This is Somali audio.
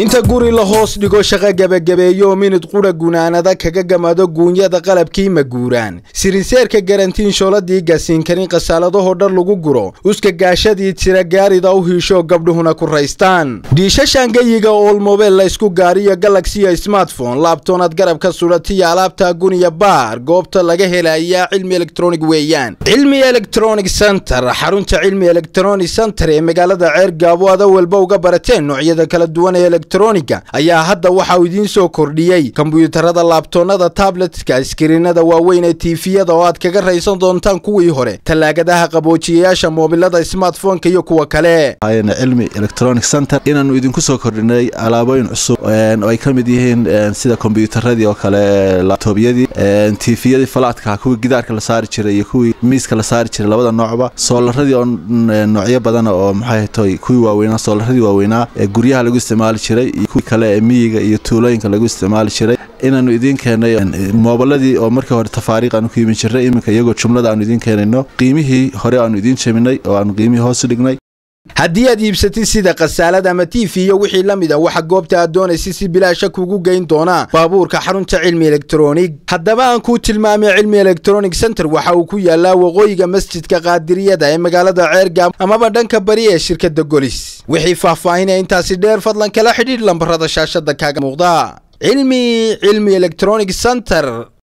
inta guri la hoos dhigo shaqo gebagabeeyo minid qudha gunaanada kaga gamado guunyada qalabkii ma guuraan sirinseerka garantiin shooladii gaasiinkanin khasaaladaho dhan lagu guro uska gaashadii tira gaarida u hiishoo gabdhuhuna ku raystaan dhiishashan gayiga oolmobeel la isku gaariyo galagsiya smartphone laabtoonaad garab ka sudhatiya alaabta guniya baar goobta laga helayaa cilmi elektronig weeyaan cilmi elektronig center xarunta cilmi elektronig center ee magaalada ceergaabo ada walba uga barateen noocyada kala duwan ee elektroniga ayaa hadda waxauu idiin soo kordhiyey kombiyuutarada laabtoonada tabletka iskiriinada waaweyn ee tiifiyada oo aad kaga raysan doontaan kuwii hore tallaagadaha qaboojiyayaasha moobilada smartfonka iyo kuwa kale cilmi electronic center inaanu idinku soo kordhinay alaabooyin cusub oo ay ka mid yihiin sida kombiyuutaradii oo kale labtoobyadii tiifiyadii falaadka kuwii gidaarka la saari jiray iyo kuwii miiska la saari jiray labada noocba soolaradii oo noocyo badana oo maxay toy kuwii waaweynaa soolaradii waaweynaa guryaha lagu isticmaali jiray kuwii kale ee miyiga iyo tuulooyinka lagu isticmaali jiray inaanu idiin keenay moobaladii oo markii hore tafaariiq aanu ku yimi jirnay iminka iyagoo jumlada aanu idiin keenayno qiimihii hore aanu idiin jaminay oo aanu qiimihii hoosu dhignay haddii aad iibsatid sida khasaalad ama t v iyo wixii la mid a ah, waxa goobta aad doonaysid si bilaasha kugu geyn doonaa baabuurka xarunta cilmi elektronig haddaba aan kuu tilmaamay cilmi elektronig center waxa uu ku yaalaa waqooyiga masjidka qaadiriyada ee magaalada ceergaam amaba dhanka bari ee shirkadda golis wixii faahfaahinaya intaasi dheer fadlan kala xidhiidh lambarada shaashada kaaga muuqda cilmi cilmi electronic center